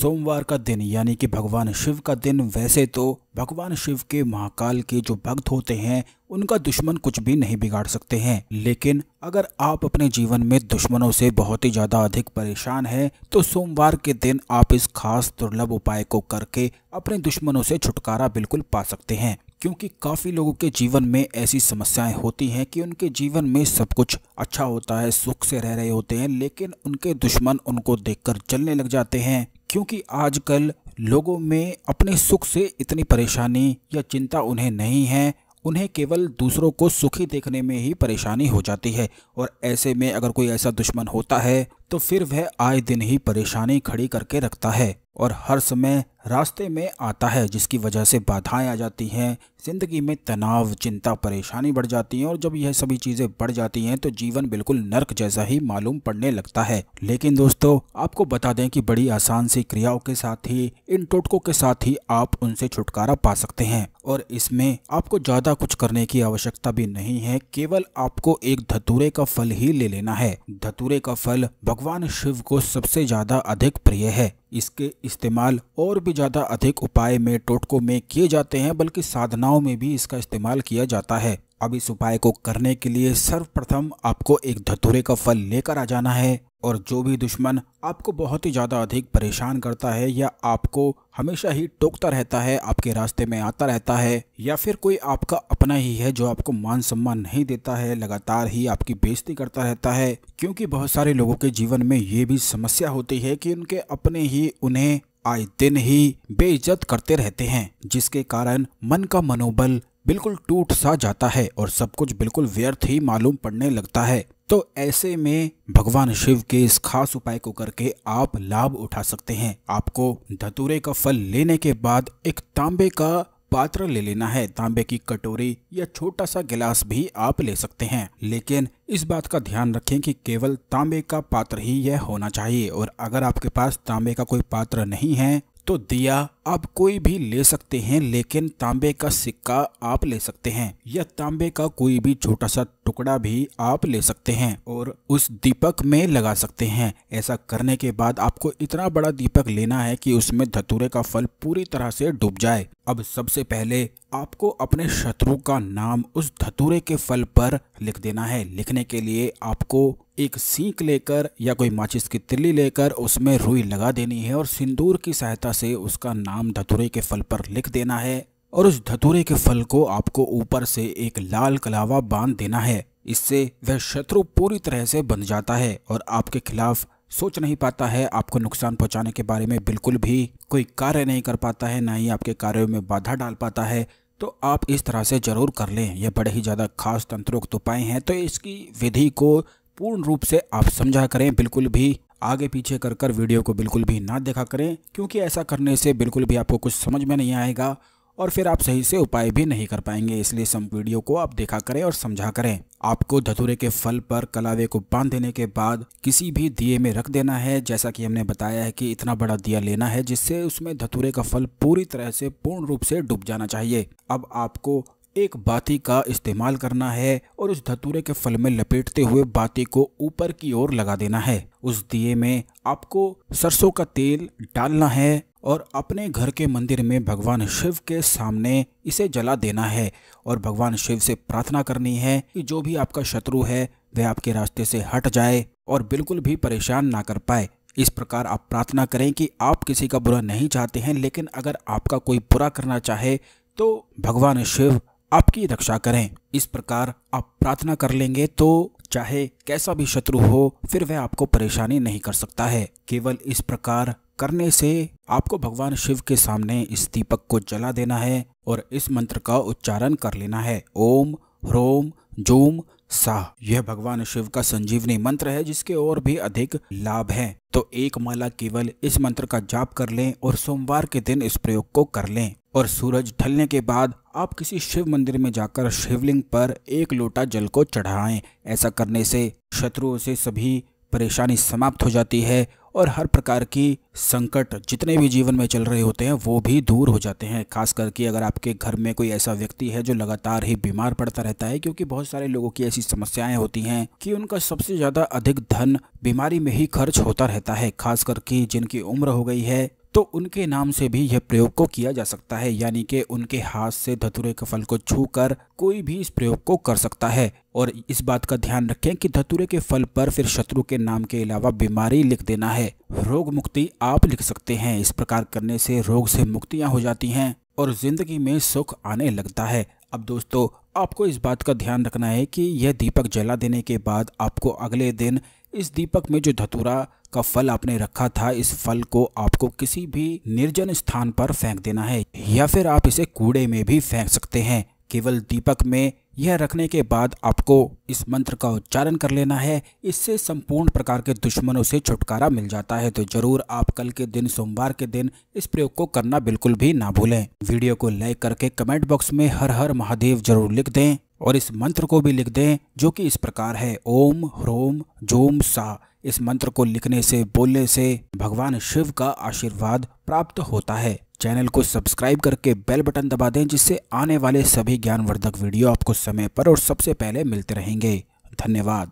सोमवार का दिन यानी कि भगवान शिव का दिन वैसे तो भगवान शिव के महाकाल के जो भक्त होते हैं उनका दुश्मन कुछ भी नहीं बिगाड़ सकते हैं लेकिन अगर आप अपने जीवन में दुश्मनों से बहुत ही ज़्यादा अधिक परेशान हैं तो सोमवार के दिन आप इस खास दुर्लभ उपाय को करके अपने दुश्मनों से छुटकारा बिल्कुल पा सकते हैं क्योंकि काफ़ी लोगों के जीवन में ऐसी समस्याएं होती हैं कि उनके जीवन में सब कुछ अच्छा होता है सुख से रह रहे होते हैं लेकिन उनके दुश्मन उनको देखकर जलने लग जाते हैं क्योंकि आजकल लोगों में अपने सुख से इतनी परेशानी या चिंता उन्हें नहीं है उन्हें केवल दूसरों को सुखी देखने में ही परेशानी हो जाती है और ऐसे में अगर कोई ऐसा दुश्मन होता है तो फिर वह आए दिन ही परेशानी खड़ी करके रखता है और हर समय रास्ते में आता है जिसकी वजह से बाधाएं आ जाती हैं ज़िंदगी में तनाव चिंता परेशानी बढ़ जाती है और जब यह सभी चीज़ें बढ़ जाती हैं तो जीवन बिल्कुल नर्क जैसा ही मालूम पड़ने लगता है लेकिन दोस्तों आपको बता दें कि बड़ी आसान सी क्रियाओं के साथ ही इन टोटकों के साथ ही आप उनसे छुटकारा पा सकते हैं और इसमें आपको ज़्यादा कुछ करने की आवश्यकता भी नहीं है केवल आपको एक धतूरे का फल ही ले लेना है धतूरे का फल भगवान शिव को सबसे ज़्यादा अधिक प्रिय है इसके इस्तेमाल और भी भी ज़्यादा अधिक उपाय में टोटकों में किए जाते हैं बल्कि साधनाओं में भी इसका इस्तेमाल किया जाता है अब इस उपाय को करने के लिए सर्वप्रथम आपको एक धतूरे का फल लेकर आ जाना है और जो भी दुश्मन आपको बहुत ही ज़्यादा अधिक परेशान करता है या आपको हमेशा ही टोकता रहता है आपके रास्ते में आता रहता है या फिर कोई आपका अपना ही है जो आपको मान सम्मान नहीं देता है लगातार ही आपकी बेइज्जती करता रहता है क्योंकि बहुत सारे लोगों के जीवन में ये भी समस्या होती है कि उनके अपने ही उन्हें आए दिन ही बेइज्जत करते रहते हैं जिसके कारण मन का मनोबल बिल्कुल टूट सा जाता है और सब कुछ बिल्कुल व्यर्थ ही मालूम पड़ने लगता है तो ऐसे में भगवान शिव के इस खास उपाय को करके आप लाभ उठा सकते हैं आपको धतूरे का फल लेने के बाद एक तांबे का पात्र ले लेना है तांबे की कटोरी या छोटा सा गिलास भी आप ले सकते हैं लेकिन इस बात का ध्यान रखें कि केवल तांबे का पात्र ही यह होना चाहिए और अगर आपके पास तांबे का कोई पात्र नहीं है तो दिया आप कोई भी ले सकते हैं लेकिन तांबे का सिक्का आप ले सकते हैं या तांबे का कोई भी छोटा सा टुकड़ा भी आप ले सकते हैं और उस दीपक में लगा सकते हैं ऐसा करने के बाद आपको इतना बड़ा दीपक लेना है कि उसमें धतूरे का फल पूरी तरह से डूब जाए अब सबसे पहले आपको अपने शत्रु का नाम उस धतूरे के फल पर लिख देना है लिखने के लिए आपको एक सीख लेकर या कोई माचिस की तिल्ली लेकर उसमें रुई लगा देनी है और सिंदूर की सहायता से उसका नाम नाम धतुरे के फल पर लिख देना है और उस धतुरे के फल को आपको ऊपर से एक लाल कलावा बांध देना है इससे वह शत्रु पूरी तरह से बन जाता है और आपके खिलाफ सोच नहीं पाता है आपको नुकसान पहुंचाने के बारे में बिल्कुल भी कोई कार्य नहीं कर पाता है ना ही आपके कार्यों में बाधा डाल पाता है तो आप इस तरह से ज़रूर कर लें यह बड़े ही ज़्यादा खास तंत्रोक्त उपाय हैं तो इसकी विधि को पूर्ण रूप से आप समझा करें बिल्कुल भी आगे पीछे कर कर वीडियो को बिल्कुल भी ना देखा करें क्योंकि ऐसा करने से बिल्कुल भी आपको कुछ समझ में नहीं आएगा और फिर आप सही से उपाय भी नहीं कर पाएंगे इसलिए सम वीडियो को आप देखा करें और समझा करें आपको धतूरे के फल पर कलावे को बांध देने के बाद किसी भी दिए में रख देना है जैसा कि हमने बताया है कि इतना बड़ा दिया लेना है जिससे उसमें धतूरे का फल पूरी तरह से पूर्ण रूप से डूब जाना चाहिए अब आपको एक बाती का इस्तेमाल करना है और उस धतूरे के फल में लपेटते हुए बाती को ऊपर की ओर लगा देना है उस दिए में आपको सरसों का तेल डालना है और अपने घर के मंदिर में भगवान शिव के सामने इसे जला देना है और भगवान शिव से प्रार्थना करनी है कि जो भी आपका शत्रु है वह आपके रास्ते से हट जाए और बिल्कुल भी परेशान ना कर पाए इस प्रकार आप प्रार्थना करें कि आप किसी का बुरा नहीं चाहते हैं लेकिन अगर आपका कोई बुरा करना चाहे तो भगवान शिव आपकी रक्षा करें इस प्रकार आप प्रार्थना कर लेंगे तो चाहे कैसा भी शत्रु हो फिर वह आपको परेशानी नहीं कर सकता है केवल इस प्रकार करने से आपको भगवान शिव के सामने इस दीपक को जला देना है और इस मंत्र का उच्चारण कर लेना है ओम ह्रोम जोम साह यह भगवान शिव का संजीवनी मंत्र है जिसके और भी अधिक लाभ हैं तो एक माला केवल इस मंत्र का जाप कर लें और सोमवार के दिन इस प्रयोग को कर लें और सूरज ढलने के बाद आप किसी शिव मंदिर में जाकर शिवलिंग पर एक लोटा जल को चढ़ाएं ऐसा करने से शत्रुओं से सभी परेशानी समाप्त हो जाती है और हर प्रकार की संकट जितने भी जीवन में चल रहे होते हैं वो भी दूर हो जाते हैं खास करके अगर आपके घर में कोई ऐसा व्यक्ति है जो लगातार ही बीमार पड़ता रहता है क्योंकि बहुत सारे लोगों की ऐसी समस्याएं होती हैं कि उनका सबसे ज़्यादा अधिक धन बीमारी में ही खर्च होता रहता है खास करके जिनकी उम्र हो गई है तो उनके नाम से भी यह प्रयोग को किया जा सकता है यानी कि उनके हाथ से धतुरे के फल को छू कर कोई भी इस प्रयोग को कर सकता है और इस बात का ध्यान रखें कि धतुरे के फल पर फिर शत्रु के नाम के अलावा बीमारी लिख देना है रोग मुक्ति आप लिख सकते हैं इस प्रकार करने से रोग से मुक्तियां हो जाती हैं और जिंदगी में सुख आने लगता है अब दोस्तों आपको इस बात का ध्यान रखना है कि यह दीपक जला देने के बाद आपको अगले दिन इस दीपक में जो धतूरा का फल आपने रखा था इस फल को आपको किसी भी निर्जन स्थान पर फेंक देना है या फिर आप इसे कूड़े में भी फेंक सकते हैं केवल दीपक में यह रखने के बाद आपको इस मंत्र का उच्चारण कर लेना है इससे संपूर्ण प्रकार के दुश्मनों से छुटकारा मिल जाता है तो जरूर आप कल के दिन सोमवार के दिन इस प्रयोग को करना बिल्कुल भी ना भूलें वीडियो को लाइक करके कमेंट बॉक्स में हर हर महादेव जरूर लिख दें और इस मंत्र को भी लिख दें जो कि इस प्रकार है ओम ह्रोम जोम सा इस मंत्र को लिखने से बोलने से भगवान शिव का आशीर्वाद प्राप्त होता है चैनल को सब्सक्राइब करके बेल बटन दबा दें जिससे आने वाले सभी ज्ञानवर्धक वीडियो आपको समय पर और सबसे पहले मिलते रहेंगे धन्यवाद